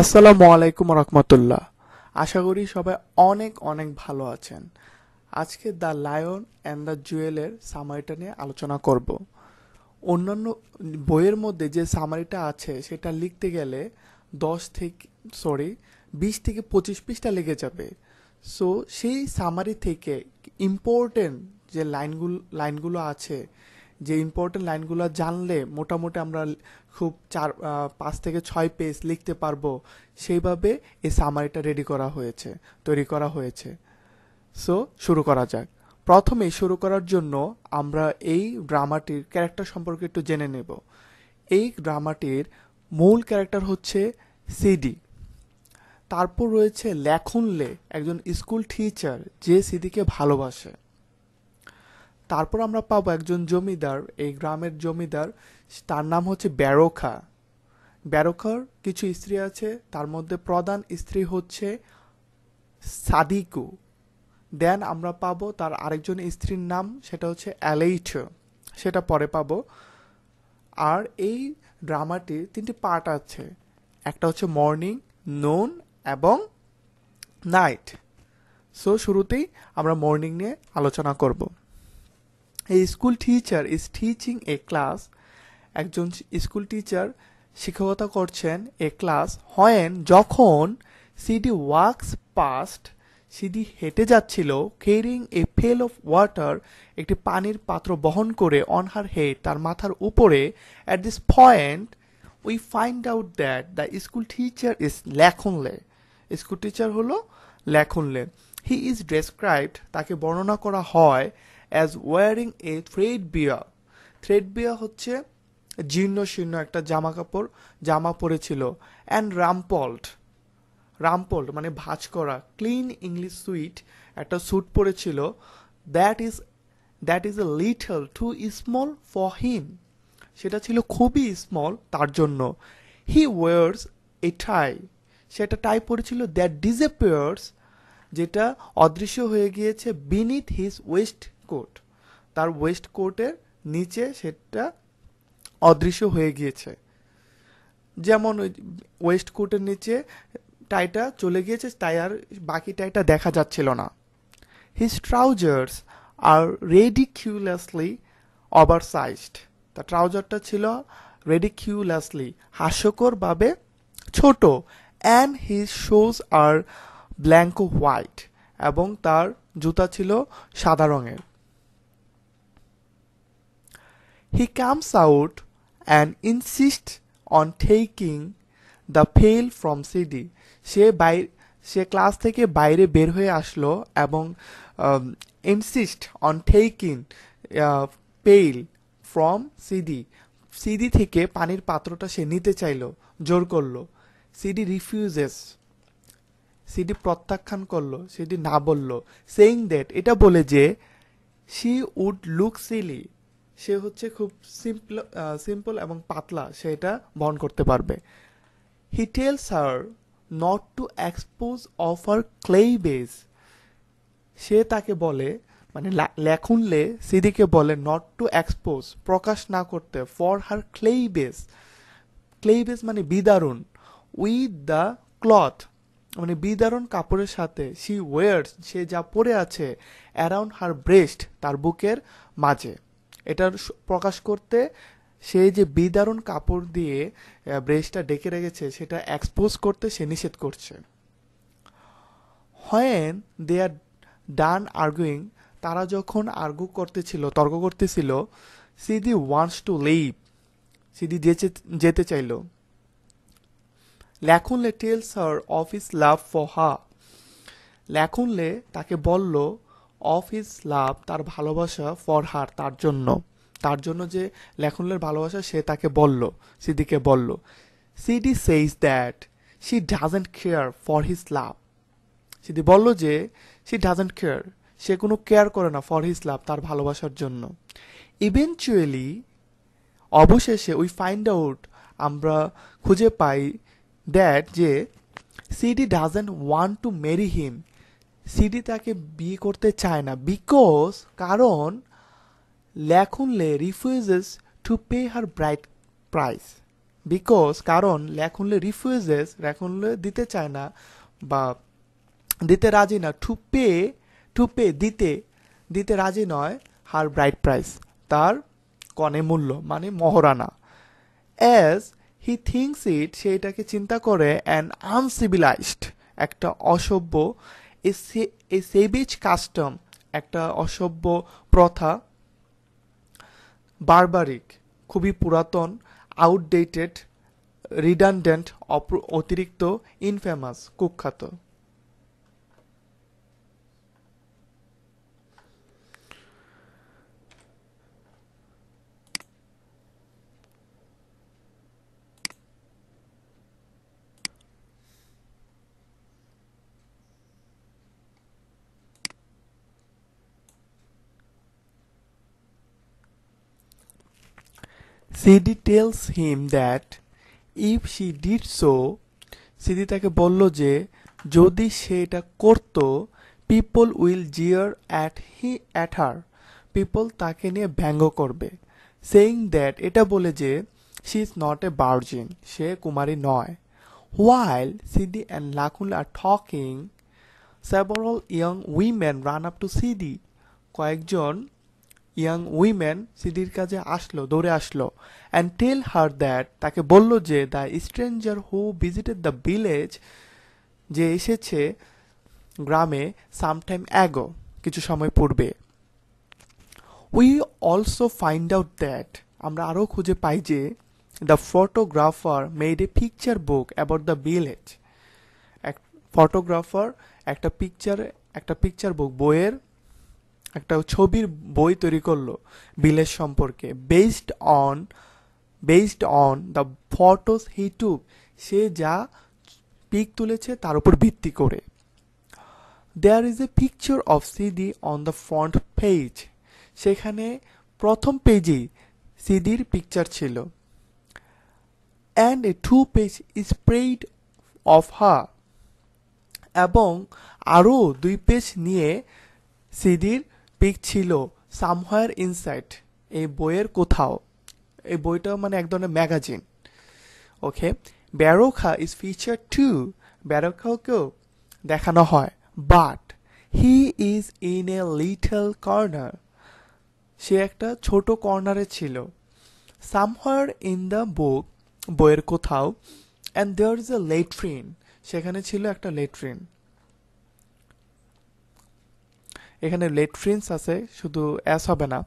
আসসালামু আলাইকুম রহমতুল্লাহ আশা করি সবাই অনেক অনেক ভালো আছেন আজকে দ্য লায়ন অ্যান্ড দ্য জুয়েলের সামারিটা নিয়ে আলোচনা করব অন্যান্য বইয়ের মধ্যে যে সামারিটা আছে সেটা লিখতে গেলে দশ থেকে সরি বিশ থেকে পঁচিশ পিসটা লেগে যাবে সো সেই সামারি থেকে ইম্পর্টেন্ট যে লাইনগুলো লাইনগুলো আছে যে ইম্পর্টেন্ট লাইনগুলো জানলে মোটামুটি আমরা খুব চার পাঁচ থেকে ছয় পেজ লিখতে পারবো সেইভাবে এই সামারিটা রেডি করা হয়েছে তৈরি করা হয়েছে সো শুরু করা যাক প্রথমে শুরু করার জন্য আমরা এই ড্রামাটির ক্যারেক্টার সম্পর্কে একটু জেনে নেব এই ড্রামাটির মূল ক্যারেক্টার হচ্ছে সিডি তারপর রয়েছে লেখনলে একজন স্কুল টিচার যে সিডিকে ভালোবাসে তারপর আমরা পাবো একজন জমিদার এই গ্রামের জমিদার তার নাম হচ্ছে ব্যারোখা ব্যারোখার কিছু স্ত্রী আছে তার মধ্যে প্রধান স্ত্রী হচ্ছে সাদিকু দেন আমরা পাবো তার আরেকজন স্ত্রীর নাম সেটা হচ্ছে অ্যালেইট সেটা পরে পাবো আর এই ড্রামাটির তিনটি পার্ট আছে একটা হচ্ছে মর্নিং নুন এবং নাইট সো শুরুতেই আমরা মর্নিং নিয়ে আলোচনা করবো এই school teacher is teaching a class একজন স্কুল টিচার শিক্ষকতা করছেন এ ক্লাস হয়েন যখন সিডি ওয়াক্স পাস্ট সিডি হেঁটে যাচ্ছিল carrying a pail of water একটি পানির পাত্র বহন করে অন হার হেড তার মাথার উপরে at this point we find out that the school teacher is Lakunle school teacher হলো ল্যাখনলে হি ইজ ডেসক্রাইবড তাকে বর্ণনা করা হয় as wearing a threadbare threadbare হচ্ছে জীর্ণ শীর্ণ একটা জামা কাপড় জামা পরেছিল অ্যান্ড রামপল্ট রামপল্ট মানে ভাজ করা ক্লিন ইংলিশ সুইট একটা স্যুট পরেছিল that is that is a little too small for him সেটা ছিল খুবই স্মল তার জন্য হি ওয়ার্স এ টাই সেটা টাই পরেছিল দ্যাট ডিজেপিয়ার্স যেটা অদৃশ্য হয়ে গিয়েছে বিনিথ হিজ ওয়েস্ট কোট তার ওয়েস্ট কোটের নিচে সেটা অদৃশ্য হয়ে গিয়েছে যেমন ওই ওয়েস্ট কোটের নিচে টাইটা চলে গিয়েছে তাই আর বাকি টাইটা দেখা যাচ্ছিল না his trousers are ridiculously oversized তার ট্রাউজারটা ছিল রেডিকিউলাসলি হাস্যকরভাবে ছোট and his shoes are blanco white এবং তার জুতা ছিল সাদা রঙের he comes out and insists on taking the pail from Sidi সে বাই সে ক্লাস থেকে বাইরে বের হয়ে আসলো এবং insist on taking pail from Sidi Sidi থেকে পানির পাত্রটা সে নিতে চাইলো জোর করলো সিডি রিফিউজেস সিডি প্রত্যাখ্যান করলো সিডি না বলল সেইং দ্যাট এটা বলে যে শি উড লুক সিলি সে হচ্ছে খুব সিম্পল সিম্পল এবং পাতলা সে এটা বহন করতে পারবে he tells her not to expose of আর ক্লেই বেজ সে তাকে বলে মানে লেখুনলে সিডিকে বলে নট টু এক্সপোজ প্রকাশ না করতে ফর হার ক্লেই বেস ক্লেই বেস মানে বিদারুণ উইথ দ্য ক্লথ মানে বিদারুন কাপড়ের সাথে শি ওয়েয়ার্স সে যা পরে আছে অ্যারাউন্ড হার ব্রেস্ট তার বুকের মাঝে এটা প্রকাশ করতে সে যে বিদারুণ কাপড় দিয়ে ব্রেসটা ডেকে রেখেছে সেটা এক্সপোজ করতে সে নিষেধ করছে হয়েন দে আর ডান আর্গুইং তারা যখন আর্গু করতেছিল তর্ক করতেছিল Sidi wants to leave Sidi যেতে চাইল লে tells her of his love for her লে তাকে বলল অফ হিজ লাভ তার ভালোবাসা ফর হার তার জন্য তার জন্য যে লেখনের ভালোবাসা সে তাকে বলল সিদিকে বলল Sidi says that she doesn't care for his love Sidi বলল যে শি ডাজেন্ট কেয়ার সে কোনো কেয়ার করে না ফর হিজ লাভ তার ভালোবাসার জন্য ইভেনচুয়ালি অবশেষে উই ফাইন্ড আউট আমরা খুঁজে পাই দ্যাট যে Sidi doesn't want to marry him Sidi তাকে বিয়ে করতে চায় না বিকজ কারণ লে refuses to pay her bride price because কারণ লে রিফিউজেস ল্যাখুনলে দিতে চায় না বা দিতে রাজি না টু পে টু পে দিতে দিতে রাজি নয় হার ব্রাইট প্রাইস তার কনে মূল্য মানে মহরানা অ্যাজ হি থিঙ্কস ইট সে এটাকে চিন্তা করে অ্যান আনসিভিলাইজড একটা অসভ্য এ সেবেজ কাস্টম একটা অসভ্য প্রথা বারবারিক খুবই পুরাতন আউটডেটেড রিডানডেন্ট অতিরিক্ত ইনফেমাস কুখ্যাত Sidi tells him that if she did so Sidi তাকে বলল যে যদি সে এটা করত people will jeer at he at her people তাকে নিয়ে ব্যঙ্গ করবে সেইং দ্যাট এটা বলে যে she is not a virgin সে কুমারী নয় while Sidi and Lakunle are talking several young women run up to Sidi কয়েকজন ইয়াং উইম্যান সিডির কাছে আসলো দৌড়ে আসলো অ্যান্ড টেল হার দ্যাট তাকে বলল যে the stranger who visited the village যে এসেছে গ্রামে সামটাইম অ্যাগো কিছু সময় পূর্বে we also find out that আমরা আরও খুঁজে পাই যে the photographer made a picture book about the village এক ফটোগ্রাফার একটা পিকচার একটা পিকচার বুক বইয়ের একটা ছবির বই তৈরি করলো বিলের সম্পর্কে based on based on the photos he took সে যা পিক তুলেছে তার উপর ভিত্তি করে there is A picture of Sidi on the front page সেখানে প্রথম পেজেই সিডির পিকচার ছিল and a two page spread of her এবং আরও দুই পেজ নিয়ে সিডির পিক ছিল সামহার ইনসাইট এই বইয়ের কোথাও এই বইটা মানে এক ধরনের magazine okay Baroka is feature too ব্যারোখাকেও দেখানো হয় but he is in a little corner সে একটা ছোট কর্নারে ছিল সামহার ইন দ্য বুক বইয়ের কোথাও and there is a latrine সেখানে ছিল একটা লেট্রিন এখানে লেট ফ্রিন্স আছে শুধু অ্যাস হবে না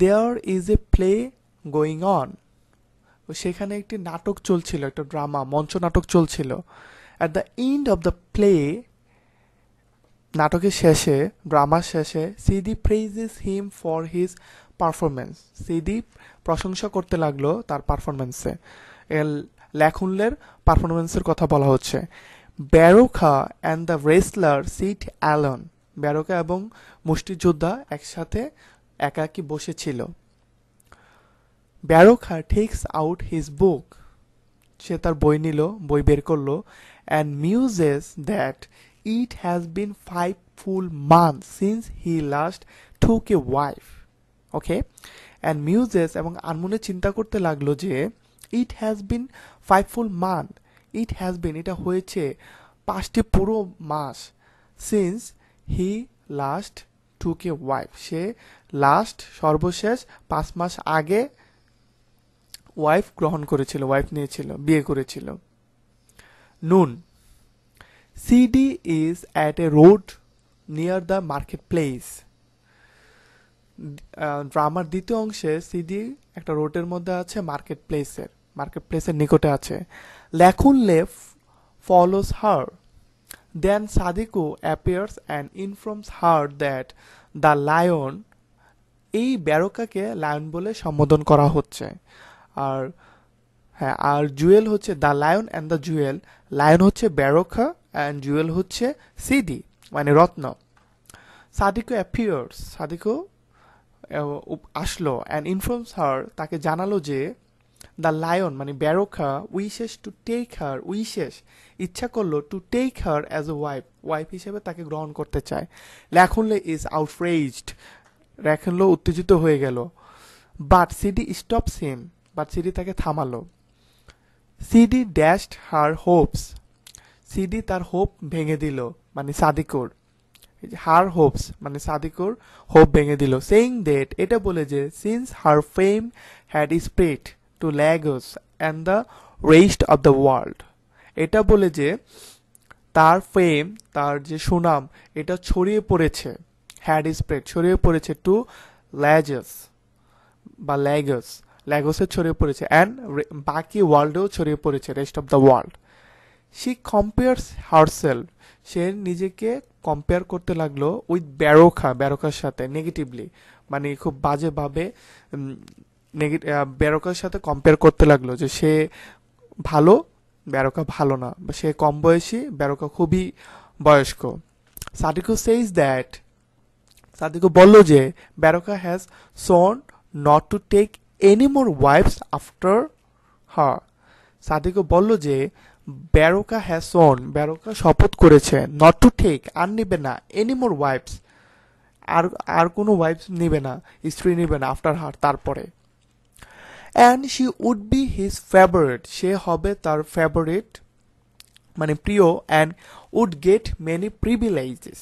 there is a play going on সেখানে একটি নাটক চলছিল একটা ড্রামা মঞ্চ নাটক চলছিল at the end of the play নাটকের শেষে ড্রামার শেষে সিদি ইস him for his performance Sidi প্রশংসা করতে লাগলো তার পারফরমেন্সে লেখুনলের পারফরমেন্সের কথা বলা হচ্ছে Baroka and the wrestler sit alone Baroka এবং মুষ্টিযোদ্ধা একসাথে একাকি বসেছিল Baroka takes out his book সে তার বই নিল বই বের করলো and muses that it has been five full month since he last took a wife okay and muses এবং আনমনে চিন্তা করতে লাগলো যে it has been five full month it has been এটা হয়েছে পাঁচটি পুরো মাস since he last K wife সে লাস্ট সর্বশেষ পাঁচ মাস আগে ওয়াইফ গ্রহণ করেছিল ওয়াইফ নিয়েছিল বিয়ে করেছিল noon Sidi is at a road near the market place ড্রামার দ্বিতীয় অংশে সিডি একটা রোডের মধ্যে আছে মার্কেট প্লেসের মার্কেট প্লেসের নিকটে আছে লেখুন লেফ follows her Then Sadiko appears and informs her that the lion এই ব্যারোকাকে লায়ন বলে সম্বোধন করা হচ্ছে আর হ্যাঁ আর জুয়েল হচ্ছে the lion and the jewel lion হচ্ছে ব্যারোকা অ্যান্ড জুয়েল হচ্ছে সিডি মানে রত্ন সাদিকো অ্যাপিয়ার্স সাদিকো আসলো অ্যান্ড ইনফর্মস হার তাকে জানালো যে দ্য লায়ন মানে Baroka wishes to take her wishes ইচ্ছা করলো to take her as a wife wife হিসেবে তাকে গ্রহণ করতে চায় ল্যাখনলে ইজ আউটরেজড ল্যাখনলো উত্তেজিত হয়ে গেল but Sidi stop him but Sidi তাকে থামালো Sidi dashed her hopes Sidi তার হোপ ভেঙে দিল মানে সাদিকুর হার হোপস মানে সাদিকুর হোপ ভেঙে দিল সেইং ডেট এটা বলে যে since her fame had spread to Lagos and the rest of the world এটা বলে যে তার ফেম তার যে সুনাম এটা ছড়িয়ে পড়েছে হ্যাড স্প্রেড ছড়িয়ে পড়েছে টু ল্যাজেস বা ল্যাগস ল্যাগসে ছড়িয়ে পড়েছে অ্যান্ড বাকি ওয়ার্ল্ডেও ছড়িয়ে পড়েছে rest of the world she compares herself সে নিজেকে কম্পেয়ার করতে লাগলো উইথ ব্যারোখা ব্যারোখার সাথে নেগেটিভলি মানে খুব বাজেভাবে ব্যারকার সাথে কম্পেয়ার করতে লাগলো যে সে ভালো ব্যারকা ভালো না সে কম বয়সী ব্যারকা খুবই বয়স্ক সাদিকু সেইজ দ্যাট সাদিকু বলল যে Baroka has sworn not to take any more wives after her Sadiku বলল যে ব্যারোকা হ্যাজ সোন ব্যারোকা শপথ করেছে নট টু টেক আর নেবে না এনি মোর ওয়াইফস আর আর কোনো ওয়াইফস নেবে না স্ত্রী নেবে না আফটার হার তারপরে and she would be his favourite সে হবে তার ফেভারিট মানে প্রিয় and would get many privileges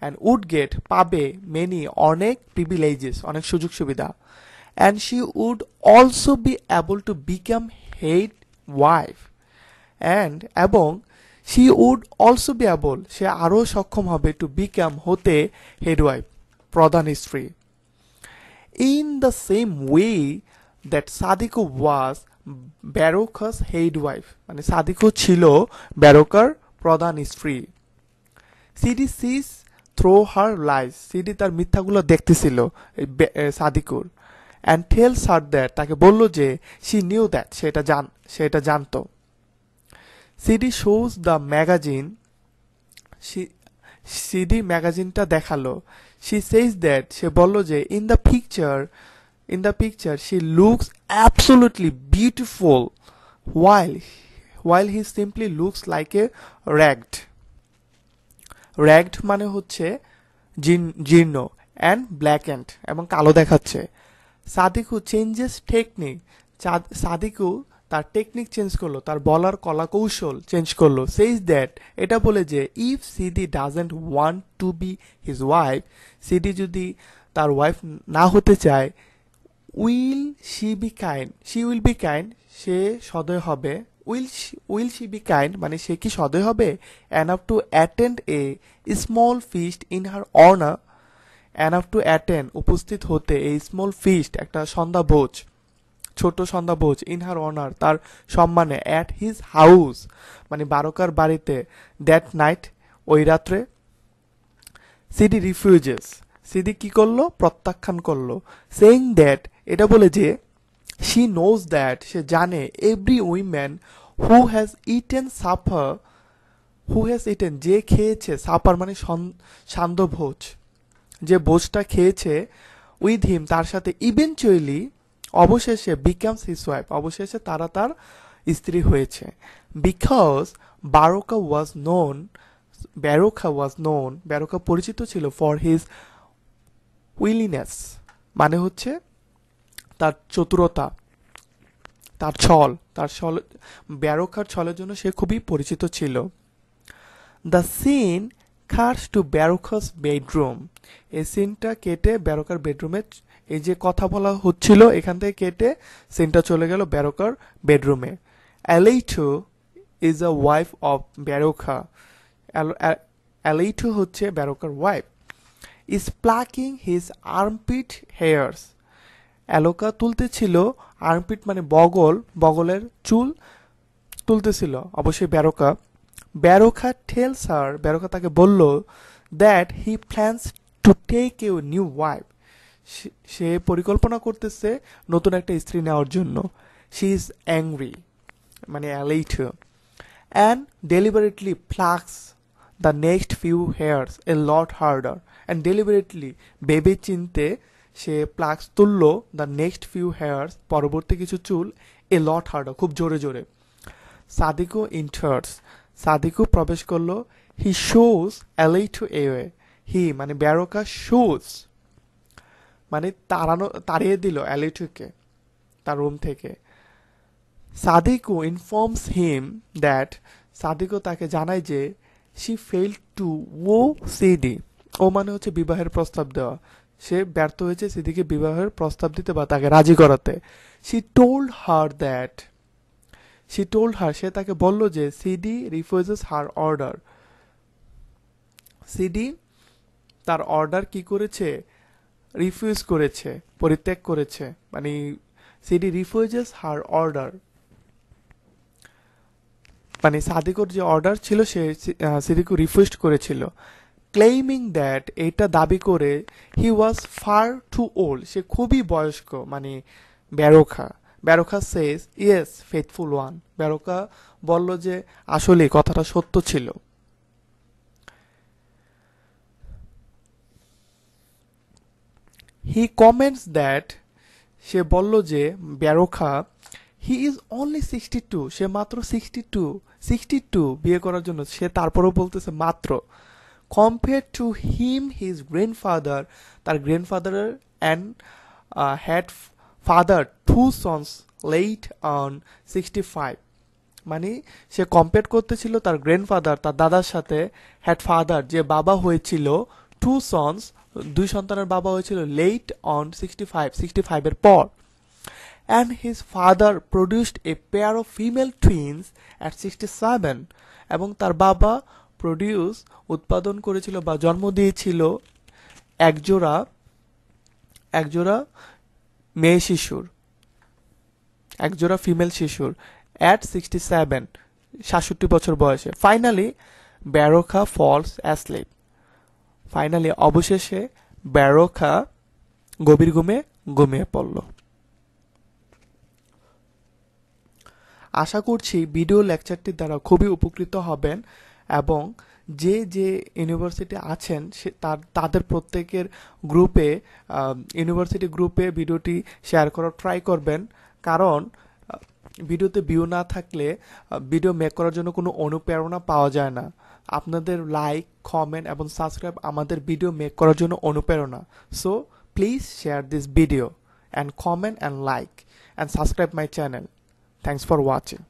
and would get পাবে মেনি অনেক প্রিভিলেজেস অনেক সুযোগ সুবিধা and she would also be able to become head wife and এবং she would also be able সে আরও সক্ষম হবে টু বিকাম হতে হেড ওয়াইফ প্রধান স্ত্রী in the same way that Sadiku was Baroka's head wife মানে সাদিকু ছিল ব্যারোকার প্রধান স্ত্রী Sidi sees through her life Sidi তার মিথ্যাগুলো দেখতেছিল সাদিকুর অ্যান্ড টেল সার দ্যাট তাকে বলল যে সি নিউ দ্যাট সেটা জান সেটা জানতো Sidi shows the magazine Sidi ম্যাগাজিনটা দেখালো সি সেইজ দ্যাট সে বলল যে in the picture in the picture she looks absolutely beautiful while while he simply looks like a ragged ragged মানে হচ্ছে জীর্ণ অ্যান্ড ব্ল্যাক অ্যান্ড এবং কালো দেখাচ্ছে সাদিকু চেঞ্জেস টেকনিক সাদিকু তার টেকনিক চেঞ্জ করলো তার বলার কলা কৌশল চেঞ্জ করলো সেইজ দ্যাট এটা বলে যে if Sidi doesn't want to be his wife Sidi যদি তার ওয়াইফ না হতে চায় will she be kind she will be kind সে সদয় হবে will will she be kind মানে সে কি সদয় হবে up to attend a small feast in her an up to attend উপস্থিত হতে এই স্মল ফিস্ট একটা সন্ধ্যা ভোজ ছোট সন্ধ্যা ভোজ ইন হার অনার তার সম্মানে অ্যাট হিজ হাউস মানে বারোকার বাড়িতে দ্যাট নাইট ওই রাত্রে সিডি রিফিউজেস সিডি কি করলো প্রত্যাখ্যান করলো সেইং দ্যাট এটা বলে যে শি নোজ দ্যাট সে জানে every woman who has eaten supper who has eaten যে খেয়েছে সাপার মানে সান্দ ভোজ যে ভোজটা খেয়েছে উইথ হিম তার সাথে ইভেনচুয়ালি অবশেষে বিকামস হিস ওয়াইফ অবশেষে তারা তার স্ত্রী হয়েছে because Baroka was known Baroka was known Baroka পরিচিত ছিল ফর হিজ উইলিনেস মানে হচ্ছে তার চতুরতা তার ছল তার ছল ব্যারোখার ছলের জন্য সে খুবই পরিচিত ছিল দ্য সিন খার্স টু ব্যারোকাস বেডরুম এই সিনটা কেটে ব্যারোকার বেডরুমে এই যে কথা বলা হচ্ছিল এখান থেকে কেটে সিনটা চলে গেল ব্যারোকার বেডরুমে Ailatu is a wife of Baroka Ailatu হচ্ছে ব্যারোকার wife is plucking his armpit hairs অ্যালোকা তুলতেছিল আর্মপিট মানে বগল বগলের চুল তুলতেছিল অবশ্যই ব্যারোকা ব্যারোকা ঠেল স্যার ব্যারোকা তাকে বলল that he plans to take you new wife সে পরিকল্পনা করতেছে নতুন একটা স্ত্রী নেওয়ার জন্য শি ইজ অ্যাংরি মানে Ailatu and deliberately plucks the next few hairs a lot harder and deliberately বেবি চিনতে সে প্লাক্স তুলল দ্য নেক্সট ফিউ হেয়ার্স পরবর্তী কিছু চুল এ লট হার্ড খুব জোরে জোরে সাদিকো ইন্টার্স সাদিকো প্রবেশ করলো হি শোজ অ্যালেই টু এ হি মানে ব্যারোকা শোজ মানে তাড়ানো তাড়িয়ে দিল টুকে তার রুম থেকে Sadiku informs him that Sadiku তাকে জানায় যে she fail to woo Sidi ও মানে হচ্ছে বিবাহের প্রস্তাব দেওয়া সে ব্যর্থ হয়েছে সেদিকে বিবাহের প্রস্তাব দিতে বা তাকে রাজি করাতে she told her that she told her সে তাকে বলল যে Sidi refuses her order Sidi তার অর্ডার কি করেছে রিফিউজ করেছে পরিত্যাগ করেছে মানে সিডি রিফিউজেস হার অর্ডার মানে সাদিকর যে অর্ডার ছিল সে সিডিকে রিফিউজ করেছিল ক্লেইমিং দ্যাট এটা দাবি করে he was far too old সে খুবই বয়স্ক মানে Baroka Baroka says yes faithful one Baroka বলল যে আসলে কথাটা সত্য ছিল হি কমেন্টস দ্যাট সে বলল যে ব্যারোখা he is only sixty two সে মাত্র সিক্সটি টু সিক্সটি টু বিয়ে করার জন্য সে তারপরেও বলতেছে মাত্র compare to him his grandfather তার গ্র্যান্ডফাদারের and had father two sons late on sixty five মানে সে কম্পেয়ার করতেছিল তার গ্র্যান্ডফাদার তার দাদার সাথে হ্যাড ফাদার যে বাবা হয়েছিল টু সন্স দুই সন্তানের বাবা হয়েছিল late on sixty five sixty ফাইভের পর and his father produced a pair of female twins at sixty seven এবং তার বাবা প্রডিউস উৎপাদন করেছিল বা জন্ম দিয়েছিল একজোড়া একজোড়া মেয়ে শিশুর একজোড়া ফিমেল শিশুর অ্যাট সিক্সটি সেভেন সাতষট্টি বছর বয়সে ফাইনালি ব্যারোখা ফলস অ্যাসলিপ ফাইনালি অবশেষে ব্যারোখা গভীর ঘুমে ঘুমিয়ে পড়ল আশা করছি ভিডিও লেকচারটির দ্বারা খুবই উপকৃত হবেন এবং যে যে ইউনিভার্সিটি আছেন সে তার তাদের প্রত্যেকের গ্রুপে ইউনিভার্সিটি গ্রুপে ভিডিওটি শেয়ার করার ট্রাই করবেন কারণ ভিডিওতে ভিউ না থাকলে ভিডিও মেক করার জন্য কোনো অনুপ্রেরণা পাওয়া যায় না আপনাদের লাইক কমেন্ট এবং সাবস্ক্রাইব আমাদের ভিডিও মেক করার জন্য অনুপ্রেরণা so please share this video and comment and like and subscribe my channel thanks for watching